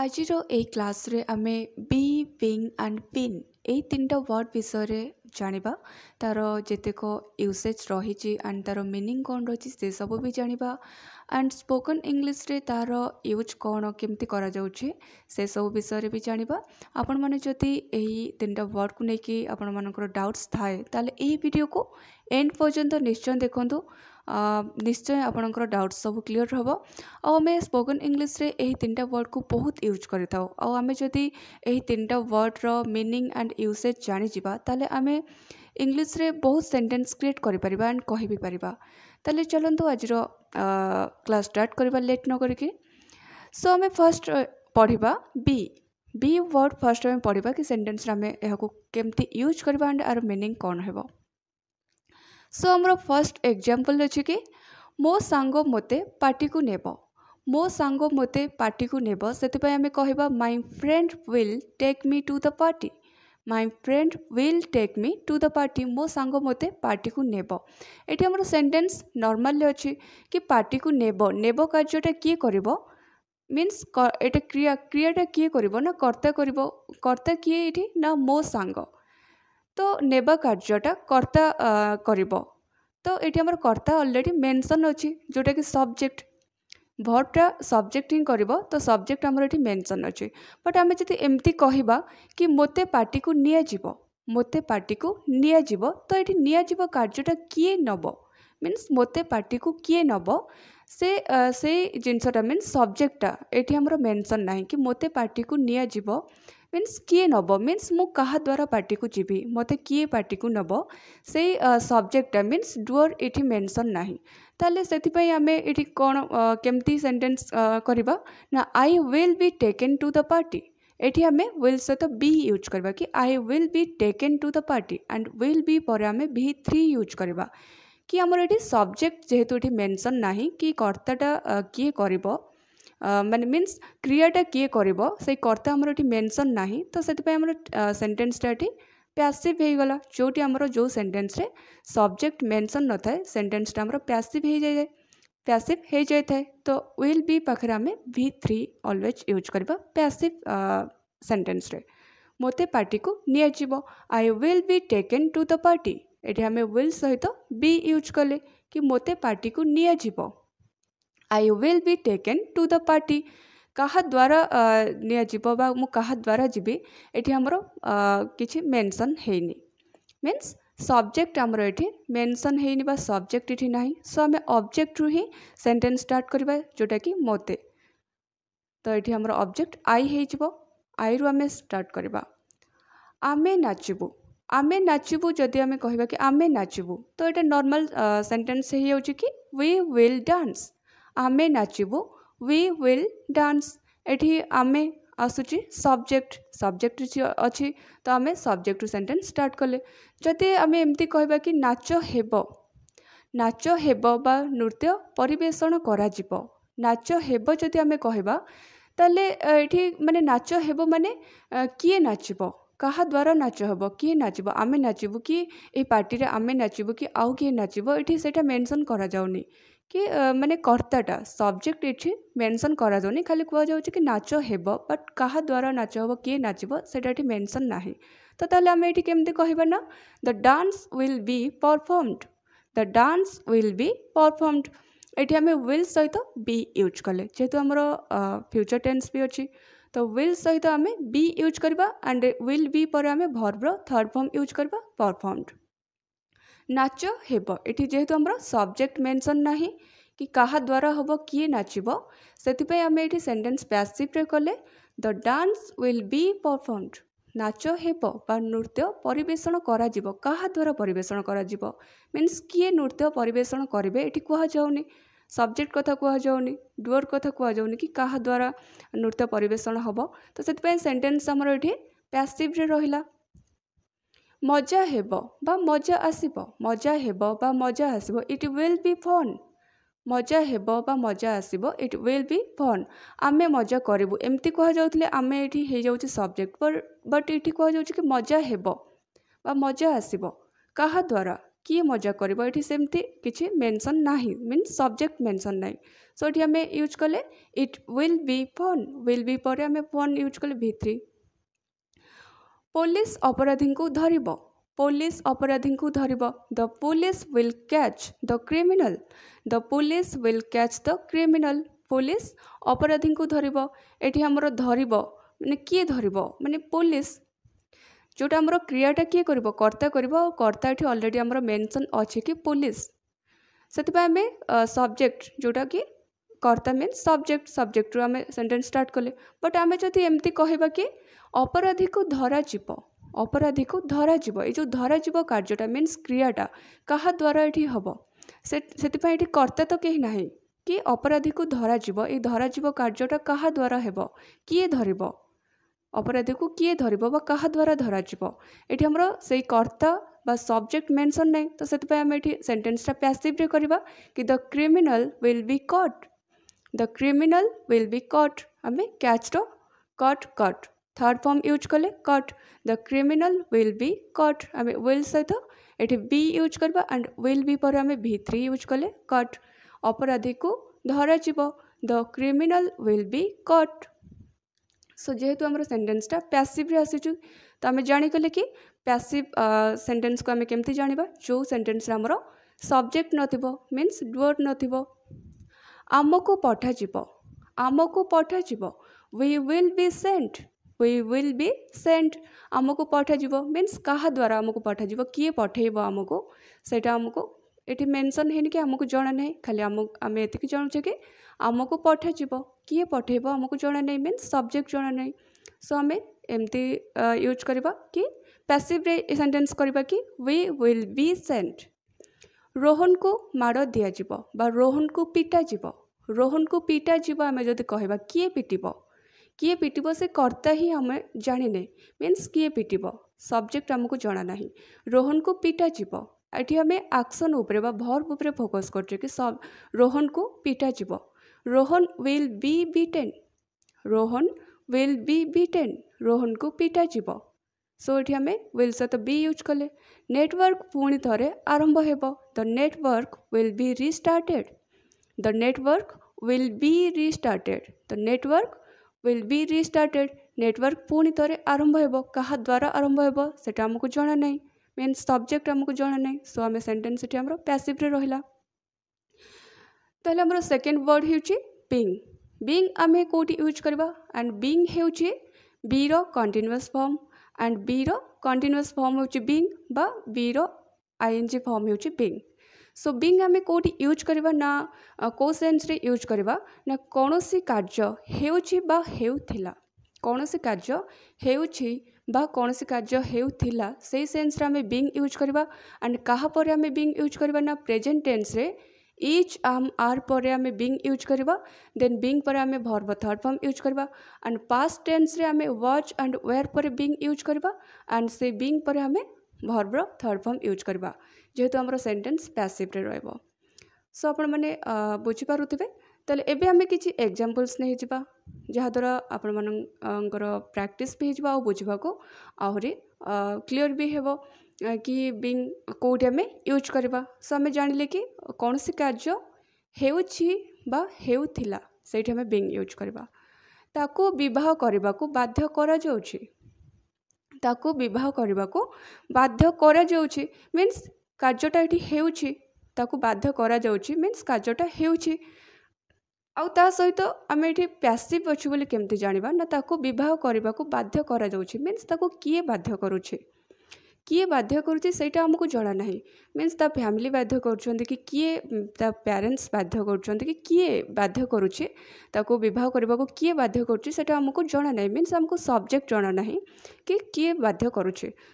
ଆଜିର ଏହି କ୍ଲାସ୍ରେ ଆମେ ବି ବିଙ୍ଗ୍ ଆଣ୍ଡ ବିନ୍ ଏହି ତିନିଟା ୱାର୍ଡ଼ ବିଷୟରେ ଜାଣିବା ତା'ର ଯେତେକ ୟୁସେଜ୍ ରହିଛି ଆଣ୍ଡ ତା'ର ମିନିଂ କ'ଣ ରହିଛି ସେସବୁ ବି ଜାଣିବା ଆଣ୍ଡ ସ୍ପୋକନ୍ ଇଂଲିଶରେ ତା'ର ୟୁଜ୍ କ'ଣ କେମିତି କରାଯାଉଛି ସେସବୁ ବିଷୟରେ ବି ଜାଣିବା ଆପଣମାନେ ଯଦି ଏହି ତିନିଟା ୱାର୍ଡ଼କୁ ନେଇକି ଆପଣମାନଙ୍କର ଡାଉଟ୍ସ ଥାଏ ତାହେଲେ ଏହି ଭିଡ଼ିଓକୁ ଏଣ୍ଡ ପର୍ଯ୍ୟନ୍ତ ନିଶ୍ଚୟ ଦେଖନ୍ତୁ ନିଶ୍ଚୟ ଆପଣଙ୍କର ଡାଉଟ୍ ସବୁ କ୍ଲିଅର୍ ହେବ ଆଉ ଆମେ ସ୍ପୋକନ୍ ଇଂଲିଶରେ ଏହି ତିନିଟା ୱାର୍ଡ଼କୁ ବହୁତ ୟୁଜ୍ କରିଥାଉ ଆଉ ଆମେ ଯଦି ଏହି ତିନିଟା ୱାର୍ଡ଼ର ମିନିଂ ଆଣ୍ଡ ୟୁସେଜ୍ ଜାଣିଯିବା ତାହେଲେ ଆମେ ଇଂଲିଶରେ ବହୁତ ସେଣ୍ଟେନ୍ସ କ୍ରିଏଟ୍ କରିପାରିବା ଆଣ୍ଡ କହିବି ପାରିବା ତାହେଲେ ଚାଲନ୍ତୁ ଆଜିର କ୍ଲାସ୍ ଷ୍ଟାର୍ଟ କରିବା ଲେଟ୍ ନ କରିକି ସୋ ଆମେ ଫାର୍ଷ୍ଟ ପଢ଼ିବା ବି ବି ୱାର୍ଡ଼ ଫାର୍ଷ୍ଟ ଆମେ ପଢ଼ିବା କି ସେଣ୍ଟେନ୍ସରେ ଆମେ ଏହାକୁ କେମିତି ୟୁଜ୍ କରିବା ଆଣ୍ଡ ଆର ମିନିଂ କ'ଣ ହେବ ସୋ ଆମର ଫାର୍ଷ୍ଟ ଏକ୍ଜାମ୍ପଲ୍ ଅଛି କି ମୋ ସାଙ୍ଗ ମୋତେ ପାର୍ଟିକୁ ନେବ ମୋ ସାଙ୍ଗ ମୋତେ ପାର୍ଟିକୁ ନେବ ସେଥିପାଇଁ ଆମେ କହିବା my friend will take me to the party my friend will take me to the party ମୋ ସାଙ୍ଗ ମୋତେ ପାର୍ଟିକୁ ନେବ ଏଠି ଆମର ସେଣ୍ଟେନ୍ସ ନର୍ମାଲି ଅଛି କି ପାର୍ଟିକୁ ନେବ ନେବ କାର୍ଯ୍ୟଟା କିଏ କରିବ ମିନ୍ସ ଏଇଟା କ୍ରିୟା କ୍ରିୟାଟା କିଏ କରିବ ନା କର୍ତ୍ତା କରିବ କର୍ତ୍ତା କିଏ ଏଇଠି ନା ମୋ ସାଙ୍ଗ ତ ନେବା କାର୍ଯ୍ୟଟା କର୍ତ୍ତା କରିବ ତ ଏଇଠି ଆମର କର୍ତ୍ତା ଅଲରେଡ଼ି ମେନସନ୍ ଅଛି ଯେଉଁଟାକି ସବଜେକ୍ଟ ଭର୍ବଟା ସବଜେକ୍ଟ ହିଁ କରିବ ତ ସବଜେକ୍ଟ ଆମର ଏଠି ମେନସନ୍ ଅଛି ବଟ୍ ଆମେ ଯଦି ଏମିତି କହିବା କି ମୋତେ ପାର୍ଟିକୁ ନିଆଯିବ ମୋତେ ପାର୍ଟିକୁ ନିଆଯିବ ତ ଏଠି ନିଆଯିବ କାର୍ଯ୍ୟଟା କିଏ ନେବ ମିନ୍ସ ମୋତେ ପାର୍ଟିକୁ କିଏ ନେବ ସେ ସେଇ ଜିନିଷଟା ମିନ୍ସ ସବଜେକ୍ଟଟା ଏଠି ଆମର ମେନସନ୍ ନାହିଁ କି ମୋତେ ପାର୍ଟିକୁ ନିଆଯିବ ମିନ୍ସ କିଏ ନେବ ମିନ୍ସ ମୁଁ କାହା ଦ୍ୱାରା ପାର୍ଟିକୁ ଯିବି ମୋତେ କିଏ ପାର୍ଟିକୁ ନେବ ସେଇ ସବଜେକ୍ଟଟା ମିନ୍ସ ଡୁଅର୍ ଏଠି ମେନସନ୍ ନାହିଁ ତାହେଲେ ସେଥିପାଇଁ ଆମେ ଏଠି କ'ଣ କେମିତି ସେଣ୍ଟେନ୍ସ କରିବା ନା I will be taken to the party ଏଠି ଆମେ ୱିଲ୍ ସହିତ ବି ୟୁଜ୍ କରିବା କି I will be taken to the party and will be ପରେ ଆମେ ଭି ଥ୍ରୀ ୟୁଜ୍ କରିବା କି ଆମର ଏଠି ସବଜେକ୍ଟ ଯେହେତୁ ଏଠି ମେନସନ୍ ନାହିଁ କି କର୍ତ୍ତାଟା କିଏ କରିବ ମାନେ ମିନ୍ସ କ୍ରିୟାଟା କିଏ କରିବ ସେଇ କର୍ତ୍ତା ଆମର ଏଠି ମେନସନ୍ ନାହିଁ ତ ସେଥିପାଇଁ ଆମର ସେଣ୍ଟେନ୍ସଟା ଏଠି ପ୍ୟାସିଭ୍ ହେଇଗଲା ଯେଉଁଠି ଆମର ଯେଉଁ ସେଣ୍ଟେନ୍ସରେ ସବଜେକ୍ଟ ମେନସନ୍ ନଥାଏ ସେଣ୍ଟେନ୍ସଟା ଆମର ପ୍ୟାସିଭ୍ ହେଇଯାଇଥାଏ ପ୍ୟାସିଭ୍ ହେଇଯାଇଥାଏ ତ ୱିଲ୍ ବି ପାଖରେ ଆମେ ଭି ଥ୍ରୀ ଅଲୱେଜ୍ ୟୁଜ୍ କରିବା ପ୍ୟାସିଭ୍ ସେଣ୍ଟେନ୍ସରେ ମୋତେ ପାର୍ଟିକୁ ନିଆଯିବ I will be taken to the party ଏଠି ଆମେ ୱିଲ୍ ସହିତ ବି ୟୁଜ୍ କଲେ କି ମୋତେ ପାର୍ଟିକୁ ନିଆଯିବ I will be taken to the party କାହା ଦ୍ୱାରା ନିଆଯିବ ବା ମୁଁ କାହା ଦ୍ୱାରା ଯିବି ଏଠି ଆମର କିଛି ମେନ୍ସନ୍ ହେଇନି ମିନ୍ସ ସବଜେକ୍ଟ ଆମର ଏଠି ମେନ୍ସନ୍ ହେଇନି ବା ସବଜେକ୍ଟ ଏଠି ନାହିଁ ସୋ ଆମେ ଅବଜେକ୍ଟରୁ ହିଁ ସେଣ୍ଟେନ୍ସ ଷ୍ଟାର୍ଟ କରିବା ଯେଉଁଟାକି ମୋତେ ତ ଏଠି ଆମର ଅବଜେକ୍ଟ ଆଇ ହେଇଯିବ ଆଇରୁ ଆମେ ଷ୍ଟାର୍ଟ କରିବା ଆମେ ନାଚିବୁ ଆମେ ନାଚିବୁ ଯଦି ଆମେ କହିବା କି ଆମେ ନାଚିବୁ ତ ଏଇଟା ନର୍ମାଲ୍ ସେଣ୍ଟେନ୍ସ ହେଇଯାଉଛି କି ୱି ୱିଲ୍ ଡ୍ୟାନ୍ସ ଆମେ ନାଚିବୁ ୱି ୱିଲ୍ ଡ୍ୟାନ୍ସ ଏଠି ଆମେ ଆସୁଛି ସବଜେକ୍ଟ ସବଜେକ୍ଟ ଅଛି ତ ଆମେ ସବଜେକ୍ଟରୁ ସେଣ୍ଟେନ୍ସ ଷ୍ଟାର୍ଟ କଲେ ଯଦି ଆମେ ଏମିତି କହିବା କି ନାଚ ହେବ ନାଚ ହେବ ବା ନୃତ୍ୟ ପରିବେଷଣ କରାଯିବ ନାଚ ହେବ ଯଦି ଆମେ କହିବା ତାହେଲେ ଏଠି ମାନେ ନାଚ ହେବ ମାନେ କିଏ ନାଚିବ କାହା ଦ୍ୱାରା ନାଚ ହେବ କିଏ ନାଚିବ ଆମେ ନାଚିବୁ କି ଏଇ ପାର୍ଟିରେ ଆମେ ନାଚିବୁ କି ଆଉ କିଏ ନାଚିବ ଏଠି ସେଇଟା ମେନସନ୍ କରାଯାଉନି କି ମାନେ କର୍ତ୍ତାଟା ସବଜେକ୍ଟ ଏଠି ମେନସନ୍ କରାଯାଉନି ଖାଲି କୁହାଯାଉଛି କି ନାଚ ହେବ ବଟ୍ କାହା ଦ୍ୱାରା ନାଚ ହେବ କିଏ ନାଚିବ ସେଇଟା ଏଠି ମେନସନ୍ ନାହିଁ ତ ତାହେଲେ ଆମେ ଏଠି କେମିତି କହିବା ନା the dance will be performed the dance will be performed ଏଠି ଆମେ ୱିଲ୍ ସହିତ ବି ୟୁଜ୍ କଲେ ଯେହେତୁ ଆମର ଫ୍ୟୁଚର୍ ଟେନ୍ସ ବି ଅଛି ତ ୱିଲ୍ ସହିତ ଆମେ ବି ୟୁଜ୍ କରିବା ଆଣ୍ଡ ୱିଲ୍ ବି ପରେ ଆମେ ଭର୍ବର ଥର୍ଡ଼ ଫର୍ମ ୟୁଜ୍ କରିବା ପରଫର୍ମଡ୍ ନାଚ ହେବ ଏଠି ଯେହେତୁ ଆମର ସବଜେକ୍ଟ ମେନସନ୍ ନାହିଁ କି କାହା ଦ୍ୱାରା ହେବ କିଏ ନାଚିବ ସେଥିପାଇଁ ଆମେ ଏଠି ସେଣ୍ଟେନ୍ସ ପ୍ୟାସିଭ୍ରେ କଲେ ଦ ଡାନ୍ସ ୱିଲ୍ ବି ପରଫର୍ମଡ୍ ନାଚ ହେବ ବା ନୃତ୍ୟ ପରିବେଷଣ କରାଯିବ କାହା ଦ୍ୱାରା ପରିବେଷଣ କରାଯିବ ମିନ୍ସ କିଏ ନୃତ୍ୟ ପରିବେଷଣ କରିବେ ଏଠି କୁହାଯାଉନି ସବଜେକ୍ଟ କଥା କୁହାଯାଉନି ଡୁଅର୍ କଥା କୁହାଯାଉନି କି କାହା ଦ୍ୱାରା ନୃତ୍ୟ ପରିବେଷଣ ହେବ ତ ସେଥିପାଇଁ ସେଣ୍ଟେନ୍ସ ଆମର ଏଠି ପ୍ୟାସିଭ୍ରେ ରହିଲା ମଜା ହେବ ବା ମଜା ଆସିବ ମଜା ହେବ ବା ମଜା ଆସିବ ଇଟ୍ ୱିଲ୍ ବି ଫନ୍ ମଜା ହେବ ବା ମଜା ଆସିବ ଇଟ୍ ୱିଲ୍ ବି ଫନ୍ ଆମେ ମଜା କରିବୁ ଏମିତି କୁହାଯାଉଥିଲେ ଆମେ ଏଠି ହେଇଯାଉଛି ସବଜେକ୍ଟ ବଟ୍ ଏଠି କୁହାଯାଉଛି କି ମଜା ହେବ ବା ମଜା ଆସିବ କାହା ଦ୍ୱାରା କିଏ ମଜା କରିବ ଏଠି ସେମିତି କିଛି ମେନସନ୍ ନାହିଁ ମିନ୍ସ ସବଜେକ୍ଟ ମେନସନ୍ ନାହିଁ ସୋ ଏଠି ଆମେ ୟୁଜ୍ କଲେ it will be fun will be ପରେ ଆମେ ଫନ୍ ୟୁଜ୍ କଲେ ଭି ଥ୍ରୀ ପୋଲିସ ଅପରାଧୀଙ୍କୁ ଧରିବ ପୋଲିସ ଅପରାଧୀଙ୍କୁ ଧରିବ the police will catch the criminal the police will catch the criminal police ଅପରାଧୀଙ୍କୁ ଧରିବ ଏଠି ଆମର ଧରିବ ମାନେ କିଏ ଧରିବ ମାନେ ପୋଲିସ ଯେଉଁଟା ଆମର କ୍ରିୟାଟା କିଏ କରିବ କର୍ତ୍ତା କରିବ ଆଉ କର୍ତ୍ତା ଏଠି ଅଲରେଡ଼ି ଆମର ମେନସନ୍ ଅଛି କି ପୋଲିସ ସେଥିପାଇଁ ଆମେ ସବଜେକ୍ଟ ଯେଉଁଟାକି କର୍ତ୍ତା ମିନ୍ସ ସବଜେକ୍ଟ ସବଜେକ୍ଟରୁ ଆମେ ସେଣ୍ଟେନ୍ସ ଷ୍ଟାର୍ଟ କଲେ ବଟ୍ ଆମେ ଯଦି ଏମିତି କହିବା କି ଅପରାଧୀକୁ ଧରାଯିବ ଅପରାଧୀକୁ ଧରାଯିବ ଏଇ ଯେଉଁ ଧରାଯିବ କାର୍ଯ୍ୟଟା ମିନ୍ସ କ୍ରିୟାଟା କାହା ଦ୍ୱାରା ଏଠି ହେବ ସେ ସେଥିପାଇଁ ଏଠି କର୍ତ୍ତା ତ କେହି ନାହିଁ କି ଅପରାଧୀକୁ ଧରାଯିବ ଏଇ ଧରାଯିବ କାର୍ଯ୍ୟଟା କାହା ଦ୍ୱାରା ହେବ କିଏ ଧରିବ ଅପରାଧୀକୁ କିଏ ଧରିବ ବା କାହା ଦ୍ୱାରା ଧରାଯିବ ଏଠି ଆମର ସେଇ କର୍ତ୍ତା ବା ସବଜେକ୍ଟ ମେନସନ୍ ନାହିଁ ତ ସେଥିପାଇଁ ଆମେ ଏଠି ସେଣ୍ଟେନ୍ସଟା ପ୍ୟାସିଭ୍ରେ କରିବା କି the criminal will be caught the criminal will be caught आम क्या caught caught third form use कले caught the criminal will be caught आम विल सहित ये बी यूज करवा एंड विल बी पर आम भि थ्री यूज कले कट अपराधी को धर जीव the criminal will be caught so जेहेतु आम सेटेन्सटा प्यासीव्रे आस तो आम जाणीगले कि प्यासीव सेन्टेन्स को आम कमी जाना जो सेन्टेन्स सब्जेक्ट नीन्स डुअर न ଆମକୁ ପଠାଯିବ ଆମକୁ ପଠାଯିବ we will be sent we will be sent ଆମକୁ ପଠାଯିବ ମିନ୍ସ କାହା ଦ୍ୱାରା ଆମକୁ ପଠାଯିବ କିଏ ପଠାଇବ ଆମକୁ ସେଇଟା ଆମକୁ ଏଠି ମେନସନ୍ ହେଇନି କି ଆମକୁ ଜଣା ନାହିଁ ଖାଲି ଆମ ଆମେ ଏତିକି ଜାଣୁଛେ କି ଆମକୁ ପଠାଯିବ କିଏ ପଠାଇବ ଆମକୁ ଜଣା ନାହିଁ ମିନ୍ସ ସବଜେକ୍ଟ ଜଣା ନାହିଁ ସୋ ଆମେ ଏମିତି ୟୁଜ୍ କରିବା କି ପ୍ୟାସିଭ୍ରେ ଏ ସେଣ୍ଟେନ୍ସ କରିବା କି ୱି ୱିଲ୍ ବି ସେଣ୍ଟ ରୋହନକୁ ମାଡ଼ ଦିଆଯିବ ବା ରୋହନକୁ ପିଟାଯିବ ରୋହନକୁ ପିଟାଯିବ ଆମେ ଯଦି କହିବା କିଏ ପିଟିବ କିଏ ପିଟିବ ସେ କର୍ତ୍ତା ହିଁ ଆମେ ଜାଣିନେ ମିନ୍ସ କିଏ ପିଟିବ ସବଜେକ୍ଟ ଆମକୁ ଜଣା ନାହିଁ ରୋହନକୁ ପିଟାଯିବ ଏଠି ଆମେ ଆକ୍ସନ୍ ଉପରେ ବା ଭର୍ବ ଉପରେ ଫୋକସ୍ କରୁଛେ କି ରୋହନକୁ ପିଟାଯିବ Rohan will be beaten Rohan will be beaten ରୋହନକୁ ପିଟାଯିବ सोएठी आम ୱିଲ୍ ସହିତ ବି ୟୁଜ୍ କଲେ ନେଟୱାର୍କ ପୁଣି ଥରେ ଆରମ୍ଭ ହେବ the network will be restarted the network will be restarted the network will be restarted network ପୁଣି ଥରେ ଆରମ୍ଭ ହେବ କାହା ଦ୍ୱାରା ଆରମ୍ଭ ହେବ ସେଟା ଆମକୁ ଜଣା ନାହିଁ ମେନ୍ ସବଜେକ୍ଟ ଆମକୁ ଜଣା ନାହିଁ ସୋ ଆମେ ସେଣ୍ଟେନ୍ସ ସେଠି ଆମର ପ୍ୟାସିଭ୍ରେ ରହିଲା ତାହେଲେ ଆମର ସେକେଣ୍ଡ ୱାର୍ଡ଼ ହେଉଛି ବିଙ୍ଗ୍ ବିଙ୍ଗ୍ ଆମେ କେଉଁଠି ୟୁଜ୍ କରିବା ଆଣ୍ଡ ବିଙ୍ଗ୍ ହେଉଛି ବିର କଣ୍ଟିନ୍ୟୁଅସ୍ ଫର୍ମ ଆଣ୍ଡ ବିର କଣ୍ଟିନ୍ୟୁଅସ୍ ଫର୍ମ ହେଉଛି ବିଙ୍ଗ ବା ବିର ଆଇଏନ୍ଜି ଫର୍ମ ହେଉଛି ବିଙ୍ଗ ସୋ ବିଙ୍ଗ ଆମେ କେଉଁଠି ୟୁଜ୍ କରିବା ନା କେଉଁ ସେନ୍ସରେ ୟୁଜ୍ କରିବା ନା କୌଣସି କାର୍ଯ୍ୟ ହେଉଛି ବା ହେଉଥିଲା କୌଣସି କାର୍ଯ୍ୟ ହେଉଛି ବା କୌଣସି କାର୍ଯ୍ୟ ହେଉଥିଲା ସେଇ ସେନ୍ସରେ ଆମେ ବିଙ୍ଗ ୟୁଜ୍ କରିବା ଆଣ୍ଡ କାହା ପରେ ଆମେ ବିଙ୍ଗ ୟୁଜ୍ କରିବା ନା ପ୍ରେଜେଣ୍ଟ ଟେନ୍ସରେ ଇଚ୍ ଆମ୍ ଆର୍ ପରେ ଆମେ ବିଙ୍ଗ୍ ୟୁଜ୍ କରିବା ଦେନ୍ ବିଙ୍ଗ୍ ପରେ ଆମେ ଭର୍ବ ଥାର୍ଡ଼ ଫର୍ମ ୟୁଜ୍ କରିବା ଆଣ୍ଡ ପାଷ୍ଟ ଟେନ୍ସରେ ଆମେ ୱାଚ୍ ଆଣ୍ଡ ୱେର୍ ପରେ ବିଙ୍ଗ୍ ୟୁଜ୍ କରିବା ଆଣ୍ଡ ସେ ବିଙ୍ଗ୍ ପରେ ଆମେ ଭର୍ବର ଥାର୍ଡ଼ ଫର୍ମ ୟୁଜ୍ କରିବା ଯେହେତୁ ଆମର ସେଣ୍ଟେନ୍ସ ପ୍ୟାସିଭ୍ରେ ରହିବ ସୋ ଆପଣମାନେ ବୁଝିପାରୁଥିବେ ତାହେଲେ ଏବେ ଆମେ କିଛି ଏକ୍ଜାମ୍ପଲ୍ସ ନେଇଯିବା ଯାହାଦ୍ୱାରା ଆପଣମାନଙ୍କର ପ୍ରାକ୍ଟିସ୍ ବି ହେଇଯିବ ଆଉ ବୁଝିବାକୁ ଆହୁରି କ୍ଲିଅର୍ ବି ହେବ କି ବିଙ୍ଗ୍ କେଉଁଠି ଆମେ ୟୁଜ୍ କରିବା ସୋ ଆମେ ଜାଣିଲେ କି କୌଣସି କାର୍ଯ୍ୟ ହେଉଛି ବା ହେଉଥିଲା ସେଇଠି ଆମେ ବିଙ୍ଗ ୟୁଜ୍ କରିବା ତାକୁ ବିବାହ କରିବାକୁ ବାଧ୍ୟ କରାଯାଉଛି ତାକୁ ବିବାହ କରିବାକୁ ବାଧ୍ୟ କରାଯାଉଛି ମିନ୍ସ କାର୍ଯ୍ୟଟା ଏଠି ହେଉଛି ତାକୁ ବାଧ୍ୟ କରାଯାଉଛି ମିନ୍ସ କାର୍ଯ୍ୟଟା ହେଉଛି ଆଉ ତା ସହିତ ଆମେ ଏଠି ପ୍ୟାସିଭ୍ ଅଛୁ ବୋଲି କେମିତି ଜାଣିବା ନା ତାକୁ ବିବାହ କରିବାକୁ ବାଧ୍ୟ କରାଯାଉଛି ମିନ୍ସ ତାକୁ କିଏ ବାଧ୍ୟ କରୁଛି किए बाध्य करमको जाना मीनस ता फैमिली बाध्य कर किए पेरेन्ट्स बाध्य कर किए बाध्य करुचे बहुत करने को किए बाध्य करमको जनाना मीनस आमको सब्जेक्ट जनाना कि किए बाध्य कर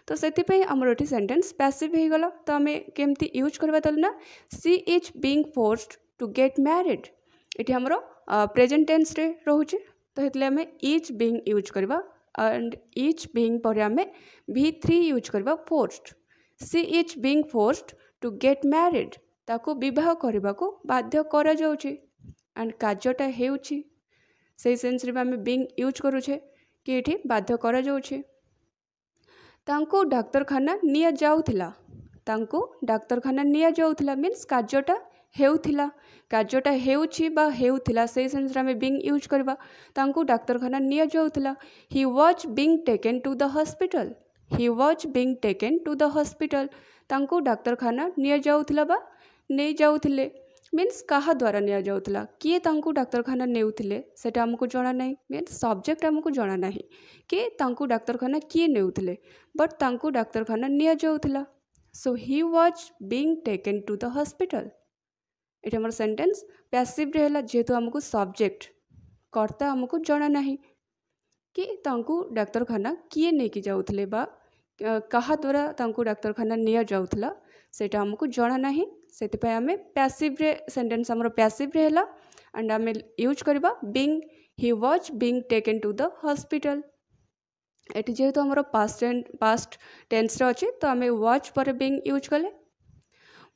तो से आमर सेन्टेन्स पैसीव हो गल तो आम कमी यूज करवा ना she is being forced to get married ये आम प्रेजेन्ट टेन्स रोचे तो हेतु आम इज बिंग यूज करवा and each being ପରେ ଆମେ ଭି ଥ୍ରୀ ୟୁଜ୍ କରିବା forced she is being forced to get married ତାକୁ ବିବାହ କରିବାକୁ ବାଧ୍ୟ କରାଯାଉଛି ଆଣ୍ଡ କାର୍ଯ୍ୟଟା ହେଉଛି ସେଇ ସେନ୍ସରେ ବି ଆମେ ବିଙ୍ଗ ୟୁଜ୍ କରୁଛେ କି ଏଠି ବାଧ୍ୟ କରାଯାଉଛି ତାଙ୍କୁ ଡାକ୍ତରଖାନା ନିଆଯାଉଥିଲା ତାଙ୍କୁ ଡାକ୍ତରଖାନା ନିଆଯାଉଥିଲା ମିନ୍ସ କାର୍ଯ୍ୟଟା होता कार्यटा होता से आम बिंग यूज करवा डाक्तखाना निजाऊला he was being taken to the hospital he was being taken to the hospital डाक्तखाना निजाऊला नहीं जाऊ मीनस क्या द्वारा निजाऊला किए तक डाक्तखाना नेटा आमको जाना ना मीन सब्जेक्ट आमको जाना ना कि डाक्तखाना किए ने बट ताक डाक्तखाना निजाऊला so he was being taken to the hospital ये मोर सेन्टेन्स पैसीव्रे जेहेत आमको सब्जेक्ट कर्ता आमको जाना ना कि डाक्तखाना किए नहीं जाऊले का द्वारा डाक्तखाना नि जाऊला से जाना ना से आम पैसीव्रे सेन्टेन्स पैसीव्रे एंड आम यूज करवा being he was being taken to the hospital ये जेहेतु आम पास्ट पास्ट टेन्स अच्छे तो आम व्वाज पर बींग यूज कले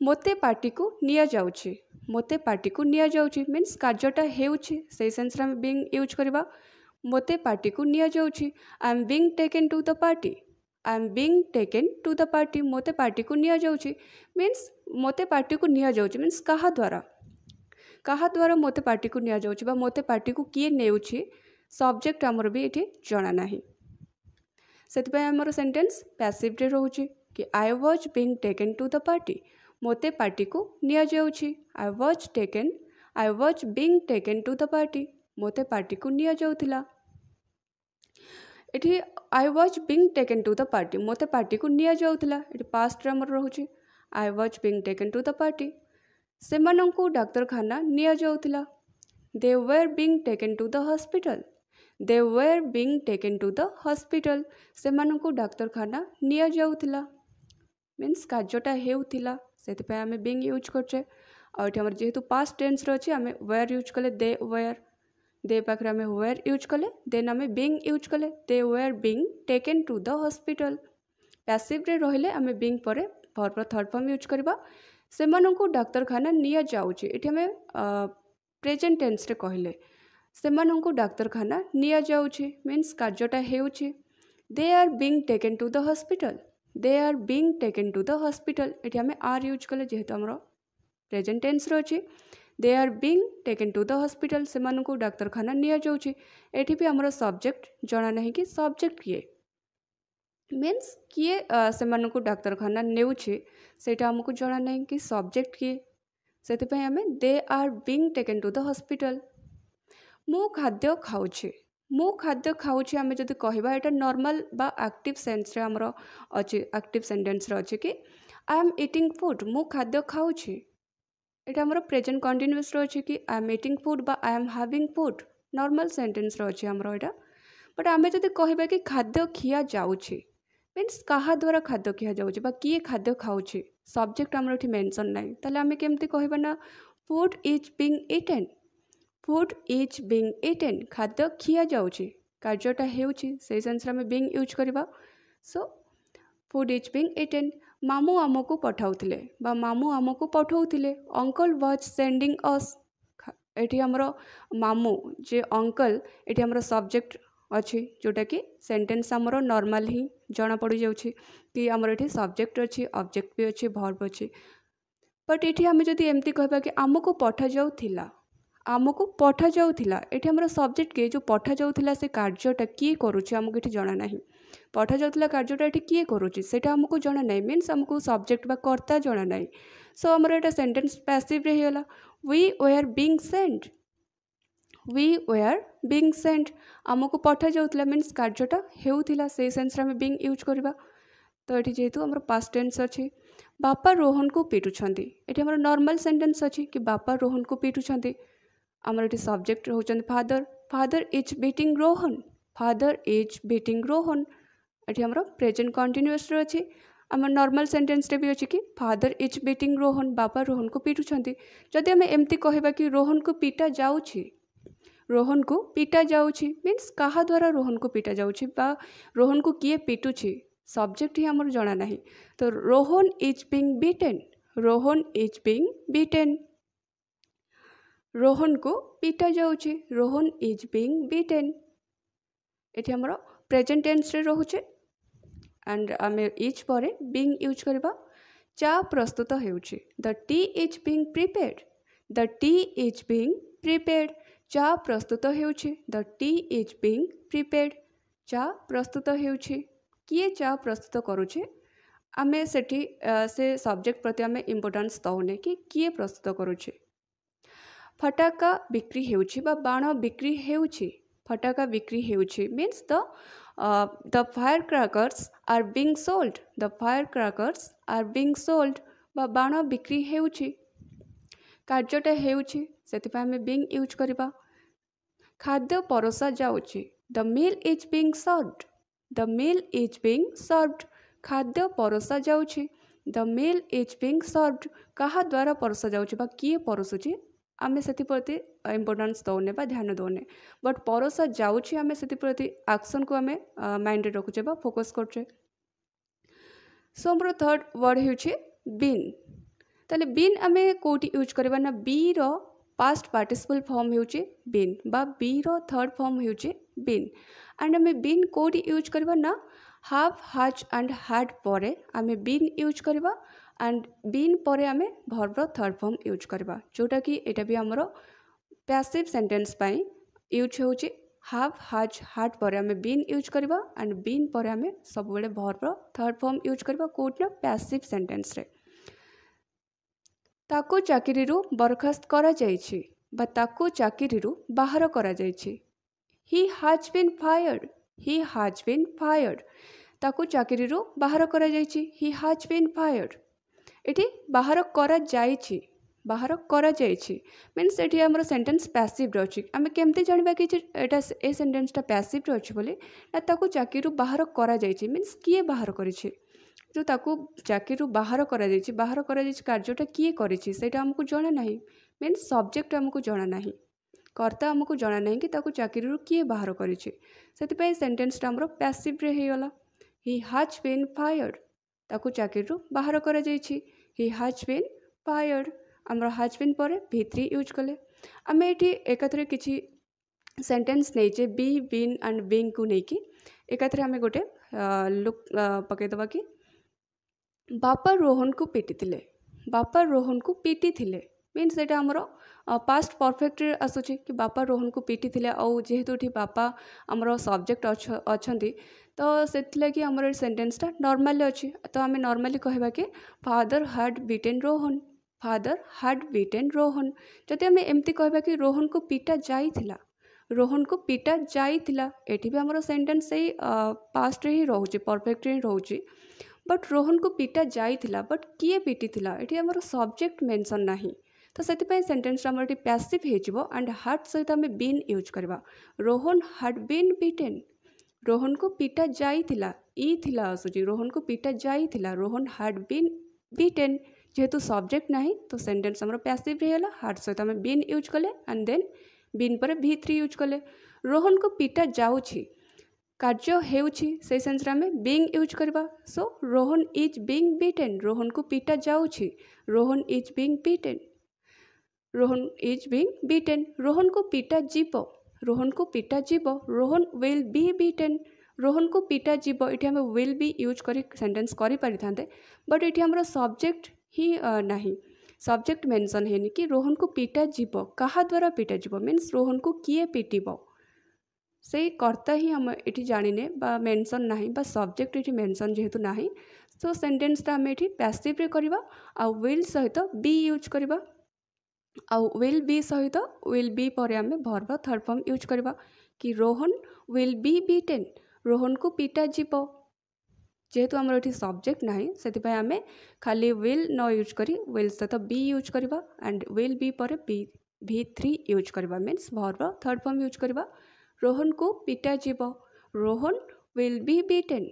ମୋତେ ପାର୍ଟିକୁ ନିଆଯାଉଛି ମୋତେ ପାର୍ଟିକୁ ନିଆଯାଉଛି ମିନ୍ସ କାର୍ଯ୍ୟଟା ହେଉଛି ସେଇ ସେନ୍ସରେ ଆମେ ବିଙ୍ଗ୍ ୟୁଜ୍ କରିବା ମୋତେ ପାର୍ଟିକୁ ନିଆଯାଉଛି I am being taken to the party I am being taken to the party ମୋତେ ପାର୍ଟିକୁ ନିଆଯାଉଛି ମିନ୍ସ ମୋତେ ପାର୍ଟିକୁ ନିଆଯାଉଛି ମିନ୍ସ କାହା ଦ୍ୱାରା କାହା ଦ୍ୱାରା ମୋତେ ପାର୍ଟିକୁ ନିଆଯାଉଛି ବା ମୋତେ ପାର୍ଟିକୁ କିଏ ନେଉଛି ସବଜେକ୍ଟ ଆମର ବି ଏଠି ଜଣା ନାହିଁ ସେଥିପାଇଁ ଆମର ସେଣ୍ଟେନ୍ସ ପ୍ୟାସିଭ୍ରେ ରହୁଛି କି I was being taken to the party ମୋତେ ପାର୍ଟିକୁ ନିଆଯାଉଛି I was taken I was being taken to the party ମୋତେ ପାର୍ଟିକୁ ନିଆଯାଉଥିଲା ଏଠି I was being taken to the party ମୋତେ ପାର୍ଟିକୁ ନିଆଯାଉଥିଲା ଏଠି ପାଷ୍ଟରେ ଆମର ରହୁଛି I was being taken to the party ସେମାନଙ୍କୁ ଡାକ୍ତରଖାନା ନିଆଯାଉଥିଲା they were being taken to the hospital they were being taken to the hospital ସେମାନଙ୍କୁ ଡାକ୍ତରଖାନା ନିଆଯାଉଥିଲା ମିନ୍ସ କାର୍ଯ୍ୟଟା ହେଉଥିଲା ସେଥିପାଇଁ ଆମେ ବିଙ୍ଗ ୟୁଜ୍ କରୁଛେ ଆଉ ଏଠି ଆମର ଯେହେତୁ ପାଷ୍ଟ ଟେନ୍ସରେ ଅଛି ଆମେ ୱେର୍ ୟୁଜ୍ କଲେ ଦେ ୱେୟାର ଦେ ପାଖରେ ଆମେ ୱେର୍ ୟୁଜ୍ କଲେ ଦେନ୍ ଆମେ ବିଙ୍ଗ୍ ୟୁଜ୍ କଲେ they were being taken to the hospital ପ୍ୟାସିଭ୍ରେ ରହିଲେ ଆମେ ବିଙ୍ଗ୍ ପରେ ଭର୍ବର ଥର୍ଡ଼ ଫର୍ମ ୟୁଜ୍ କରିବା ସେମାନଙ୍କୁ ଡାକ୍ତରଖାନା ନିଆଯାଉଛି ଏଠି ଆମେ ପ୍ରେଜେଣ୍ଟ ଟେନ୍ସରେ କହିଲେ ସେମାନଙ୍କୁ ଡାକ୍ତରଖାନା ନିଆଯାଉଛି ମିନ୍ସ କାର୍ଯ୍ୟଟା ହେଉଛି they are being taken to the hospital they are being taken to the hospital এটি আমি আর ইউজ কলে যেহেতু আমার প্রেজেন্ট টেন্সরে অছি they are being taken to the hospital সেমানকু ডাক্তারখানা নিয়া যাউছি এটি বি আমার সবজেক্ট জনা নাহি কি সবজেক্ট কিয়ে ମିନ୍ସ କିଏ ସେମାନଙ୍କୁ ଡାକ୍ତରଖାନା ନେଉଛି ସେଇଟା ଆମକୁ ଜଣା ନାହିଁ କି ସବଜେକ୍ଟ କିଏ ସେଥିପାଇଁ ଆମେ they are being taken to the hospital ମୁଁ ଖାଦ୍ୟ ଖାଉଛି ମୁଁ ଖାଦ୍ୟ ଖାଉଛି ଆମେ ଯଦି କହିବା ଏଇଟା ନର୍ମାଲ୍ ବା ଆକ୍ଟିଭ୍ ସେନ୍ସରେ ଆମର ଅଛି ଆକ୍ଟିଭ୍ ସେଣ୍ଟେନ୍ସରେ ଅଛି କି ଆଇ ଆମ୍ ଇଟିଂ ଫୁଡ଼୍ ମୁଁ ଖାଦ୍ୟ ଖାଉଛି ଏଇଟା ଆମର ପ୍ରେଜେଣ୍ଟ କଣ୍ଟିନ୍ୟୁଅସ୍ରେ ଅଛି କି ଆଇ ଆମ୍ ଇଟିଂ ଫୁଡ଼୍ ବା I am having food normal ସେଣ୍ଟେନ୍ସରେ ଅଛି ଆମର ଏଇଟା ବଟ୍ ଆମେ ଯଦି କହିବା କି ଖାଦ୍ୟ ଖିଆ ଯାଉଛି ମିନ୍ସ କାହା ଦ୍ୱାରା ଖାଦ୍ୟ ଖିଆଯାଉଛି ବା କିଏ ଖାଦ୍ୟ ଖାଉଛି ସବଜେକ୍ଟ ଆମର ଏଠି ମେନ୍ସନ୍ ନାହିଁ ତାହେଲେ ଆମେ କେମିତି କହିବା ନା food is being eaten food is being eaten ଖାଦ୍ୟ ଖିଆଯାଉଛି କାର୍ଯ୍ୟଟା ହେଉଛି ସେଇ ସେନ୍ସରେ ଆମେ ବିଙ୍ଗ୍ ୟୁଜ୍ କରିବା so food is being eaten ମାମୁଁ ଆମକୁ ପଠାଉଥିଲେ ବା ମାମୁଁ ଆମକୁ ପଠାଉଥିଲେ ଅଙ୍କଲ୍ ୱାଜ୍ ସେଣ୍ଡିଂ ଅସ୍ ଏଠି ଆମର ମାମୁଁ ଯେ ଅଙ୍କଲ୍ ଏଠି ଆମର ସବଜେକ୍ଟ ଅଛି ଯେଉଁଟାକି ସେଣ୍ଟେନ୍ସ ଆମର ନର୍ମାଲ୍ ହିଁ ଜଣାପଡ଼ିଯାଉଛି କି ଆମର ଏଠି ସବଜେକ୍ଟ ଅଛି ଅବଜେକ୍ଟ ବି ଅଛି ଭର୍ବ ଅଛି ବଟ୍ ଏଠି ଆମେ ଯଦି ଏମିତି କହିବା କି ଆମକୁ ପଠାଯାଉଥିଲା ଆମକୁ ପଠାଯାଉଥିଲା ଏଠି ଆମର ସବଜେକ୍ଟ କିଏ ଯେଉଁ ପଠାଯାଉଥିଲା ସେ କାର୍ଯ୍ୟଟା କିଏ କରୁଛି ଆମକୁ ଏଠି ଜଣାନାହିଁ ପଠାଯାଉଥିଲା କାର୍ଯ୍ୟଟା ଏଠି କିଏ କରୁଛି ସେଇଟା ଆମକୁ ଜଣା ନାହିଁ ମିନ୍ସ ଆମକୁ ସବଜେକ୍ଟ ବା କର୍ତ୍ତା ଜଣା ନାହିଁ ସୋ ଆମର ଏଇଟା ସେଣ୍ଟେନ୍ସ ପ୍ୟାସିଭ୍ରେ ହେଇଗଲା we were being sent we were being sent ଆମକୁ ପଠାଯାଉଥିଲା ମିନ୍ସ କାର୍ଯ୍ୟଟା ହେଉଥିଲା ସେଇ ସେନ୍ସରେ ଆମେ ବିଙ୍ଗ୍ ୟୁଜ୍ କରିବା ତ ଏଠି ଯେହେତୁ ଆମର ପାଷ୍ଟ ଟେନ୍ସ ଅଛି ବାପା ରୋହନକୁ ପିଟୁଛନ୍ତି ଏଠି ଆମର ନର୍ମାଲ୍ ସେଣ୍ଟେନ୍ସ ଅଛି କି ବାପା ରୋହନକୁ ପିଟୁଛନ୍ତି ଆମର ଏଠି ସବଜେକ୍ଟ ହେଉଛନ୍ତି father father is beating Rohan father is beating Rohan ଏଠି ଆମର ପ୍ରେଜେଣ୍ଟ କଣ୍ଟିନ୍ୟୁଅସ୍ରେ ଅଛି ଆମର ନର୍ମାଲ୍ ସେଣ୍ଟେନ୍ସରେ ବି ଅଛି କି ଫାଦର ଇଜ୍ ବିଟିଂ ରୋହନ ବାବା ରୋହନକୁ ପିଟୁଛନ୍ତି ଯଦି ଆମେ ଏମିତି କହିବା କି ରୋହନକୁ ପିଟା ଯାଉଛି ରୋହନକୁ ପିଟା ଯାଉଛି ମିନ୍ସ କାହା ଦ୍ୱାରା ରୋହନକୁ ପିଟା ଯାଉଛି ବା ରୋହନକୁ କିଏ ପିଟୁଛି ସବଜେକ୍ଟ ହିଁ ଆମର ଜଣା ନାହିଁ ତ Rohan is being beaten Rohan is being beaten ରୋହନକୁ ପିଟାଯାଉଛି ରୋହନ ଇଜ୍ ବିଙ୍ଗ୍ ବିଟେନ୍ ଏଠି ଆମର ପ୍ରେଜେଣ୍ଟ ଟେନ୍ସରେ ରହୁଛେ ଆଣ୍ଡ ଆମେ ଇଜ୍ ପରେ ବିଙ୍ଗ୍ ୟୁଜ୍ କରିବା ଚା ପ୍ରସ୍ତୁତ ହେଉଛି the tea is being prepared the tea is being prepared ଚା ପ୍ରସ୍ତୁତ ହେଉଛି the tea is being prepared ଚା ପ୍ରସ୍ତୁତ ହେଉଛି କିଏ ଚା ପ୍ରସ୍ତୁତ କରୁଛି ଆମେ ସେଠି ସେ ସବଜେକ୍ଟ ପ୍ରତି ଆମେ ଇମ୍ପୋର୍ଟାନ୍ସ ଦେଉନେ କି କିଏ ପ୍ରସ୍ତୁତ କରୁଛି फटाका बिक्री होण बिक्री हो फटाका बिक्री हो means the the fire crackers are being sold the fire crackers are being sold बाण बिक्री हो कार्यटा होतीपाई बिंग यूज करवा खाद्य परसा जाऊँगी meal is being served the meal is being served खाद्य परसा जा मिल इज बिंग सर्वड क्या द्वारा परसा जा किए परसुच्छी ଆମେ ସେଥିପ୍ରତି ଇମ୍ପୋର୍ଟାନ୍ସ ଦେଉନେ ବା ଧ୍ୟାନ ଦେଉନେ ବଟ୍ ପରସା ଯାଉଛି ଆମେ ସେଥିପ୍ରତି ଆକ୍ସନ୍କୁ ଆମେ ମାଇଣ୍ଡରେ ରଖୁଛେ ବା ଫୋକସ୍ କରୁଛେ ସୋ ଆମର ଥର୍ଡ଼ ୱାର୍ଡ଼ ହେଉଛି ବିନ୍ ତାହେଲେ ବିନ୍ ଆମେ କେଉଁଠି ୟୁଜ୍ କରିବା ନା ବି'ର ପାଷ୍ଟ ପାର୍ଟିସିପଲ୍ ଫର୍ମ ହେଉଛି ବିନ୍ ବା ବି'ର ଥର୍ଡ଼ ଫର୍ମ ହେଉଛି ବିନ୍ ଆଣ୍ଡ ଆମେ ବିନ୍ କେଉଁଠି ୟୁଜ୍ କରିବା ନା ହାଫ୍ ହାଜ୍ ଆଣ୍ଡ ହାର୍ଡ଼ ପରେ ଆମେ ବିନ୍ ୟୁଜ୍ କରିବା ଆଣ୍ଡ ବିନ୍ ପରେ ଆମେ ଭର୍ବର ଥର୍ଡ଼ ଫର୍ମ ୟୁଜ୍ କରିବା ଯେଉଁଟାକି ଏଇଟା ବି ଆମର ପ୍ୟାସିଭ୍ ସେଣ୍ଟେନ୍ସ ପାଇଁ ୟୁଜ୍ ହେଉଛି ହାଭ୍ ହାଜ୍ ହାର୍ଟ ପରେ ଆମେ ବିନ୍ ୟୁଜ୍ କରିବା ଆଣ୍ଡ ବିନ୍ ପରେ ଆମେ ସବୁବେଳେ ଭର୍ବର ଥର୍ଡ଼ ଫର୍ମ ୟୁଜ୍ କରିବା କେଉଁଠି ନା ପ୍ୟାସିଭ୍ ସେଣ୍ଟେନ୍ସରେ ତାକୁ ଚାକିରିରୁ ବରଖାସ୍ତ କରାଯାଇଛି ବା ତାକୁ ଚାକିରିରୁ ବାହାର କରାଯାଇଛି he has been fired he has been fired ତାକୁ ଚାକିରିରୁ ବାହାର କରାଯାଇଛି ହି ହାଜ୍ ବିନ୍ ଫାୟର୍ଡ଼ ଏଠି ବାହାର କରାଯାଇଛି ବାହାର କରାଯାଇଛି ମିନ୍ସ ଏଠି ଆମର ସେଣ୍ଟେନ୍ସ ପ୍ୟାସିଭ୍ରେ ଅଛି ଆମେ କେମିତି ଜାଣିବା କି ଏଇଟା ଏ ସେଣ୍ଟେନ୍ସଟା ପ୍ୟାସିଭ୍ରେ ଅଛି ବୋଲି ନା ତାକୁ ଚାକିରିରୁ ବାହାର କରାଯାଇଛି ମିନ୍ସ କିଏ ବାହାର କରିଛି ଯେଉଁ ତାକୁ ଚାକିରିରୁ ବାହାର କରାଯାଇଛି ବାହାର କରାଯାଇଛି କାର୍ଯ୍ୟଟା କିଏ କରିଛି ସେଇଟା ଆମକୁ ଜଣା ନାହିଁ ମିନ୍ସ ସବଜେକ୍ଟ ଆମକୁ ଜଣା ନାହିଁ କର୍ତ୍ତା ଆମକୁ ଜଣା ନାହିଁ କି ତାକୁ ଚାକିରିରୁ କିଏ ବାହାର କରିଛି ସେଥିପାଇଁ ସେଣ୍ଟେନ୍ସଟା ଆମର ପ୍ୟାସିଭ୍ରେ ହେଇଗଲା ହି ହାଜ୍ ବିନ୍ ଫାୟାର୍ଡ଼ ତାକୁ ଚାକିରିରୁ ବାହାର କରାଯାଇଛି হি হ্যাজ বিন ফায়ার্ড ଆମର ହାଜ୍ ବିନ୍ ପରେ ଭି ଥ୍ରୀ ୟୁଜ୍ କଲେ ଆମେ ଏଠି ଏକାଥରେ କିଛି ସେଣ୍ଟେନ୍ସ ନେଇଛେ ବି ବିନ୍ ଆଣ୍ଡ ବିଙ୍କୁ ନେଇକି ଏକାଥରେ ଆମେ ଗୋଟେ ଲୁକ୍ ପକାଇଦେବା କି ବାପା ରୋହନକୁ ପିଟିଥିଲେ ବାପା ରୋହନକୁ ପିଟିଥିଲେ मेन ସେଇଟା ଆମର ପାଷ୍ଟ ପରଫେକ୍ଟରେ ଆସୁଛି କି ବାପା ରୋହନକୁ ପିଟିଥିଲେ ଆଉ ଯେହେତୁ ଏଠି ବାପା ଆମର ସବଜେକ୍ଟ ଅଛନ୍ତି ତ ସେଥିଲାଗି ଆମର ଏ ସେଣ୍ଟେନ୍ସଟା ନର୍ମାଲି ଅଛି ତ ଆମେ ନର୍ମାଲି କହିବା କି father had beaten Rohan father had beaten Rohan ଯଦି ଆମେ ଏମିତି କହିବା କି ରୋହନକୁ ପିଟା ଯାଇଥିଲା ରୋହନକୁ ପିଟା ଯାଇଥିଲା ଏଠି ବି ଆମର ସେଣ୍ଟେନ୍ସ ସେଇ ପାଷ୍ଟରେ ହିଁ ରହୁଛି ପରଫେକ୍ଟରେ ହିଁ ରହୁଛି ବଟ୍ ରୋହନକୁ ପିଟା ଯାଇଥିଲା ବଟ୍ କିଏ ପିଟିଥିଲା ଏଠି ଆମର ସବଜେକ୍ଟ ମେନସନ୍ ନାହିଁ ତ ସେଥିପାଇଁ ସେଣ୍ଟେନ୍ସଟା ଆମର ଏଠି ପ୍ୟାସିଭ୍ ହେଇଯିବ ଆଣ୍ଡ ହାର୍ଟ ସହିତ ଆମେ ବିନ୍ ୟୁଜ୍ କରିବା ରୋହନ ହାର୍ଟ ବିନ୍ ବିଟେନ୍ ରୋହନକୁ ପିଟା ଯାଇଥିଲା ଇ ଥିଲା ଆସୁଛି ରୋହନକୁ ପିଟା ଯାଇଥିଲା ରୋହନ ହାର୍ଟ ବିନ୍ ବିଟେନ୍ ଯେହେତୁ ସବଜେକ୍ଟ ନାହିଁ ତ ସେଣ୍ଟେନ୍ସ ଆମର ପ୍ୟାସିଭ୍ ହେଇଗଲା ହାର୍ଟ ସହିତ ଆମେ ବିନ୍ ୟୁଜ୍ କଲେ ଆଣ୍ଡ ଦେନ୍ ବିନ୍ ପରେ ଭି ଥ୍ରୀ ୟୁଜ୍ କଲେ ରୋହନକୁ ପିଟା ଯାଉଛି କାର୍ଯ୍ୟ ହେଉଛି ସେଇ ସେନ୍ସରେ ଆମେ ବିଙ୍ଗ୍ ୟୁଜ୍ କରିବା so Rohan is being beaten ରୋହନକୁ ପିଟା ଯାଉଛି Rohan is being beaten Rohan is being beaten Rohan को पीटा जीव रोहन को पीटा जीव Rohan will be beaten Rohan को पीटा जीव ये आम विल बी यूज कर सेंटेन्स करें बट ये आम सब्जेक्ट ही ना सब्जेक्ट मेनसन है कि रोहन को पीटा जीव क्या द्वारा पीटा जीव मीन्स रोहन को किए पीटब से कर्ता ही हम ये जाने मेनसन ना सब्जेक्ट ये मेनसन जेहेतु ना तो सेन्टेन्सटा आम ये पैसीव्रे करवा आ विल सहित बी यूज करवा ଆଉ ୱିଲ୍ ବି ସହିତ ୱିଲ୍ ବି ପରେ ଆମେ ଭର୍ବର ଥର୍ଡ଼ ଫର୍ମ ୟୁଜ୍ କରିବା କି Rohan will be beaten ରୋହନକୁ ପିଟାଯିବ ଯେହେତୁ ଆମର ଏଠି ସବଜେକ୍ଟ ନାହିଁ ସେଥିପାଇଁ ଆମେ ଖାଲି ୱିଲ୍ ନ ୟୁଜ୍ କରି ୱିଲ୍ ସହିତ ବି ୟୁଜ୍ କରିବା ଆଣ୍ଡ ୱିଲ୍ ବି ପରେ ବି ଭି ଥ୍ରୀ ୟୁଜ୍ କରିବା ମିନ୍ସ ଭର୍ବର ଥର୍ଡ଼ ଫର୍ମ ୟୁଜ୍ କରିବା ରୋହନକୁ ପିଟାଯିବ Rohan will be beaten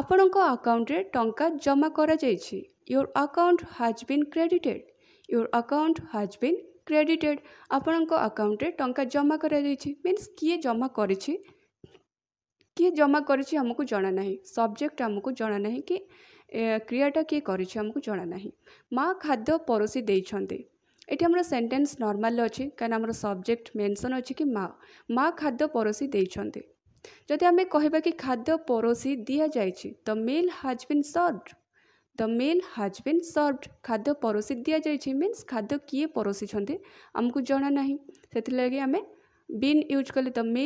ଆପଣଙ୍କ ଆକାଉଣ୍ଟରେ ଟଙ୍କା ଜମା କରାଯାଇଛି your account has been credited your account has been credited ଆପଣଙ୍କ ଆକାଉଣ୍ଟରେ ଟଙ୍କା ଜମା କରାଯାଇଛି ମିନ୍ସ କିଏ ଜମା କରିଛି କିଏ ଜମା କରିଛି ଆମକୁ ଜଣା ନାହିଁ ସବଜେକ୍ଟ ଆମକୁ ଜଣା ନାହିଁ କି କ୍ରିୟାଟା କିଏ କରିଛି ଆମକୁ ଜଣା ନାହିଁ ମା ଖାଦ୍ୟ ପରୋସି ଦେଇଛନ୍ତି ଏଠି ଆମର ସେଣ୍ଟେନ୍ସ ନର୍ମାଲ ଅଛି କାରଣ ଆମର ସବଜେକ୍ଟ ମେନସନ୍ ଅଛି କି ମା ମା ଖାଦ୍ୟ ପରୋସି ଦେଇଛନ୍ତି ଯଦି ଆମେ କହିବା କି ଖାଦ୍ୟ ପରୋସି ଦିଆଯାଇଛି ତ meal has been serve the meal has been served ଖାଦ୍ୟ ପରସି ଦିଆଯାଇଛି ମିନ୍ସ ଖାଦ୍ୟ କିଏ ପରସିଛନ୍ତି ଆମକୁ ଜଣା ନାହିଁ ସେଥିଲାଗି ଆମେ ବିନ୍ ୟୁଜ୍ କଲେ ଦ ମେ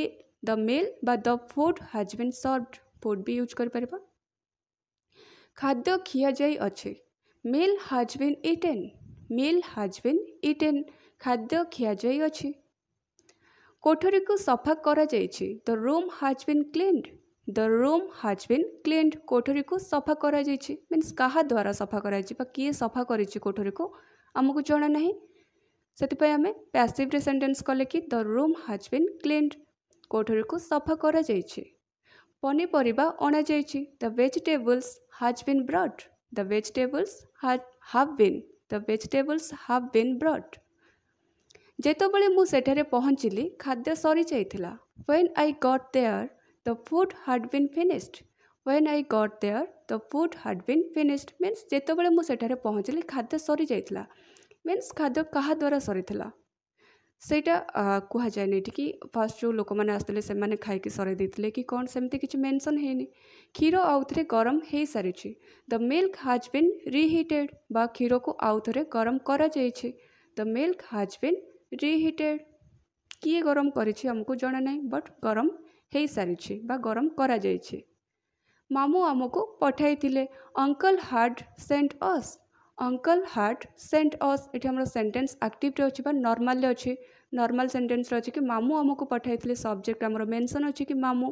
ଦ ମେଲ୍ ବା the food has been served food ବି ୟୁଜ୍ କରିପାରିବା ଖାଦ୍ୟ ଖିଆଯାଇଅଛି meal has been eaten meal has been eaten ଖାଦ୍ୟ ଖିଆଯାଇଅଛି କୋଠରୀକୁ ସଫା କରାଯାଇଛି the room has been cleaned the room has been cleaned କୋଠରୀକୁ ସଫା କରାଯାଇଛି ମିନ୍ସ କାହା ଦ୍ୱାରା ସଫା କରାଯାଇଛି ବା କିଏ ସଫା କରିଛି କୋଠରୀକୁ ଆମକୁ ଜଣା ନାହିଁ ସେଥିପାଇଁ ଆମେ ପ୍ୟାସିଭ୍ରେ ସେଣ୍ଟେନ୍ସ କଲେ କି the room has been cleaned କୋଠରୀକୁ ସଫା କରାଯାଇଛି ପନିପରିବା ଅଣାଯାଇଛି the vegetables has been brought the vegetables have been the vegetables have been brought ଯେତେବେଳେ ମୁଁ ସେଠାରେ ପହଞ୍ଚିଲି ଖାଦ୍ୟ ସରିଯାଇଥିଲା when I got there The food had been finished. When I got there, the food had been finished means ଯେତେବେଳେ ମୁଁ ସେଠାରେ ପହଞ୍ଚିଲି ଖାଦ୍ୟ ସରିଯାଇଥିଲା ମିନ୍ସ ଖାଦ୍ୟ କାହା ଦ୍ୱାରା ସରିଥିଲା ସେଇଟା କୁହାଯାଏନି ଏଠିକି ଫାର୍ଷ୍ଟ ଯେଉଁ ଲୋକମାନେ ଆସିଥିଲେ ସେମାନେ ଖାଇକି ସରେଇ ଦେଇଥିଲେ କି କ'ଣ ସେମିତି କିଛି ମେନସନ୍ ହେଇନି କ୍ଷୀର ଆଉଥରେ ଗରମ ହେଇସାରିଛି the milk has been reheated ବା କ୍ଷୀରକୁ ଆଉଥରେ ଗରମ କରାଯାଇଛି the milk has been reheated କିଏ ଗରମ କରିଛି ଆମକୁ ଜଣା ନାହିଁ ବଟ୍ ଗରମ ହୋଇସାରିଛି ବା ଗରମ କରାଯାଇଛି ମାମୁଁ ଆମକୁ ପଠାଇଥିଲେ uncle had sent us uncle had sent us ଏଠି ଆମର ସେଣ୍ଟେନ୍ସ ଆକ୍ଟିଭରେ ଅଛି ବା ନର୍ମାଲ୍ରେ ଅଛି ନର୍ମାଲ୍ ସେଣ୍ଟେନ୍ସରେ ଅଛି କି ମାମୁଁ ଆମକୁ ପଠାଇଥିଲେ ସବଜେକ୍ଟ ଆମର ମେନ୍ସନ୍ ଅଛି କି ମାମୁଁ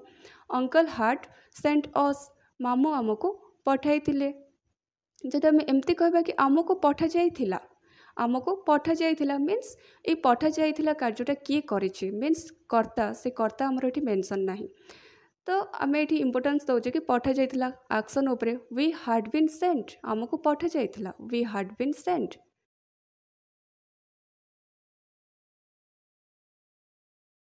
ଅଙ୍କଲ୍ ହାର୍ଟ ସେଣ୍ଟ ଅସ୍ ମାମୁଁ ଆମକୁ ପଠାଇଥିଲେ ଯଦି ଆମେ ଏମିତି କହିବା କି ଆମକୁ ପଠାଯାଇଥିଲା ଆମକୁ ପଠାଯାଇଥିଲା ମିନ୍ସ ଏଇ ପଠାଯାଇଥିଲା କାର୍ଯ୍ୟଟା କିଏ କରିଛି ମିନ୍ସ କର୍ତ୍ତା ସେ କର୍ତ୍ତା ଆମର ଏଠି ମେନସନ୍ ନାହିଁ ତ ଆମେ ଏଠି ଇମ୍ପୋର୍ଟାନ୍ସ ଦେଉଛେ କି ପଠାଯାଇଥିଲା ଆକ୍ସନ୍ ଉପରେ ୱି ହାର୍ଡ଼ ବିନ୍ ସେଣ୍ଟ ଆମକୁ ପଠାଯାଇଥିଲା ୱି ହାର୍ଡ଼ ବିନ୍ ସେଣ୍ଟ